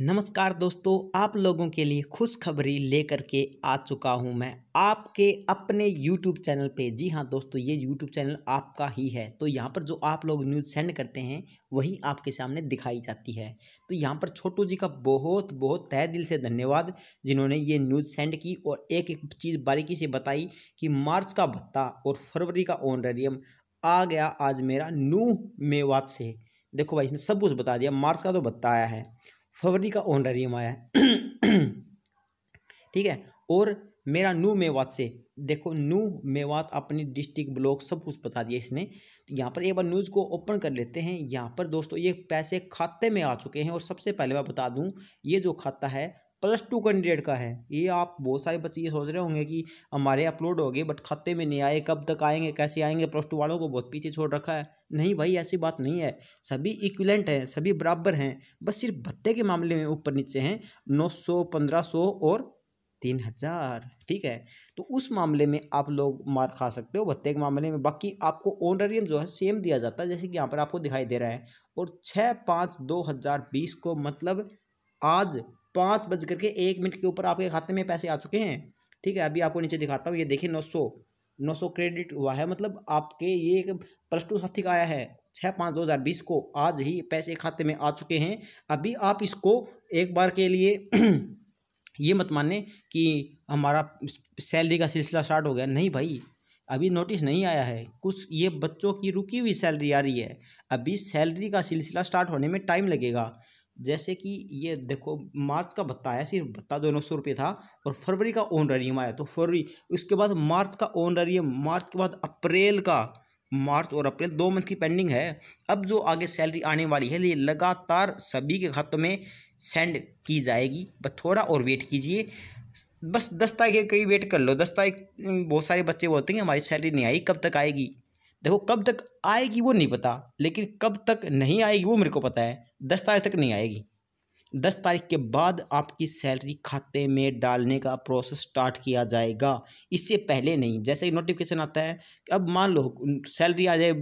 नमस्कार दोस्तों आप लोगों के लिए खुशखबरी लेकर के आ चुका हूं मैं आपके अपने YouTube चैनल पे जी हाँ दोस्तों ये YouTube चैनल आपका ही है तो यहाँ पर जो आप लोग न्यूज़ सेंड करते हैं वही आपके सामने दिखाई जाती है तो यहाँ पर छोटू जी का बहुत बहुत तह दिल से धन्यवाद जिन्होंने ये न्यूज़ सेंड की और एक एक चीज़ बारीकी से बताई कि मार्च का भत्ता और फरवरी का ऑनरेरियम आ गया आज मेरा नूह मेवात से देखो भाई इसने सब कुछ बता दिया मार्च का तो भत्ता आया है फरवरी का ऑनरेरियम आया है ठीक है और मेरा नू मेवात से देखो नू मेवात अपनी डिस्ट्रिक्ट ब्लॉक सब कुछ बता दिया इसने तो यहाँ पर एक बार न्यूज़ को ओपन कर लेते हैं यहाँ पर दोस्तों ये पैसे खाते में आ चुके हैं और सबसे पहले मैं बता दूँ ये जो खाता है प्लस टू कैंडिडेट का है ये आप बहुत सारे बच्चे ये सोच रहे होंगे कि हमारे अपलोड हो गए बट खाते में नहीं आए कब तक आएंगे कैसे आएंगे प्लस टू वालों को बहुत पीछे छोड़ रखा है नहीं भाई ऐसी बात नहीं है सभी इक्विलेंट हैं सभी बराबर हैं बस सिर्फ भत्ते के मामले में ऊपर नीचे हैं नौ सौ पंद्रह सौ और तीन हज़ार ठीक है तो उस मामले में आप लोग मार खा सकते हो भत्ते के मामले में बाकी आपको ऑनरेरियम जो है सेम दिया जाता है जैसे कि यहाँ पर आपको दिखाई दे रहा है और छः पाँच दो हज़ार बीस को मतलब आज पाँच बज करके एक मिनट के ऊपर आपके खाते में पैसे आ चुके हैं ठीक है अभी आपको नीचे दिखाता हूँ ये देखिए नौ सौ नौ सौ क्रेडिट हुआ है मतलब आपके ये एक प्लस टू साथी का आया है छः पाँच दो हज़ार बीस को आज ही पैसे खाते में आ चुके हैं अभी आप इसको एक बार के लिए ये मत माने कि हमारा सैलरी का सिलसिला स्टार्ट हो गया नहीं भाई अभी नोटिस नहीं आया है कुछ ये बच्चों की रुकी हुई सैलरी आ रही है अभी सैलरी का सिलसिला स्टार्ट होने में टाइम लगेगा जैसे कि ये देखो मार्च का भत्ता आया सिर्फ भत्ता दोनों सौ रुपये था और फरवरी का ऑनरेरियम आया तो फरवरी उसके बाद मार्च का ऑनरेरियम मार्च के बाद अप्रैल का मार्च और अप्रैल दो मंथ की पेंडिंग है अब जो आगे सैलरी आने वाली है ये लगातार सभी के खातों में सेंड की जाएगी बस थोड़ा और वेट कीजिए बस दस तारीख के करीब वेट कर लो दस तारीख बहुत सारे बच्चे बोलते हैं हमारी सैलरी नहीं आई कब तक आएगी देखो कब तक आएगी वो नहीं पता लेकिन कब तक नहीं आएगी वो मेरे को पता है दस तारीख तक नहीं आएगी दस तारीख के बाद आपकी सैलरी खाते में डालने का प्रोसेस स्टार्ट किया जाएगा इससे पहले नहीं जैसे कि नोटिफिकेशन आता है अब मान लो सैलरी आ जाए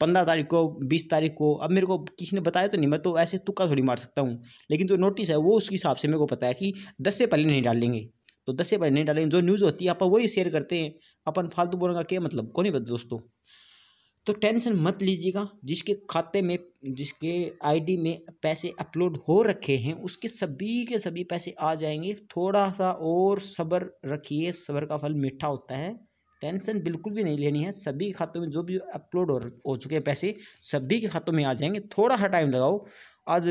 पंद्रह तारीख को बीस तारीख को अब मेरे को किसी ने बताया तो नहीं मैं तो ऐसे तुक्का थोड़ी मार सकता हूँ लेकिन जो तो नोटिस है वो उसके हिसाब से मेरे को पता है कि दस से पहले नहीं डालेंगे तो दस से पहले नहीं डालेंगे जो न्यूज़ होती है आप वही शेयर करते हैं अपन फालतू बोलेंगे का क्या मतलब को नहीं पता दोस्तों तो टेंशन मत लीजिएगा जिसके खाते में जिसके आईडी में पैसे अपलोड हो रखे हैं उसके सभी के सभी पैसे आ जाएंगे थोड़ा सा और सब्र रखिए सब्र का फल मीठा होता है टेंशन बिल्कुल भी नहीं लेनी है सभी खातों में जो भी अपलोड हो, हो चुके हैं पैसे सभी के खातों में आ जाएंगे थोड़ा सा टाइम लगाओ आज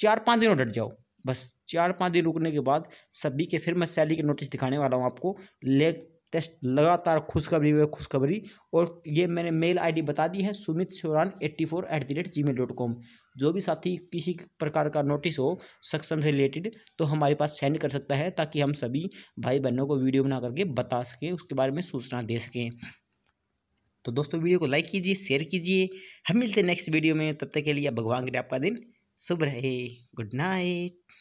चार पाँच दिनों डट जाओ बस चार पाँच दिन रुकने के बाद सभी के फिर मैं सैली के नोटिस दिखाने वाला हूँ आपको ले टेस्ट लगातार खुशखबरी हुए खुशखबरी और ये मैंने मेल आईडी बता दी है Sumit Soran eighty four at the rate Gmail dot com जो भी साथी किसी प्रकार का नोटिस हो सक्षम से रिलेटेड तो हमारे पास सेंड कर सकता है ताकि हम सभी भाई बहनों को वीडियो बना करके बता सकें उसके बारे में सूचना दे सकें तो दोस्तों वीडियो को लाइक कीजिए शेयर कीजिए हम मिलते हैं नेक्स्ट वीडियो में तब तक के लिए भगवान के आपका दिन शुभ रहे गुड नाइट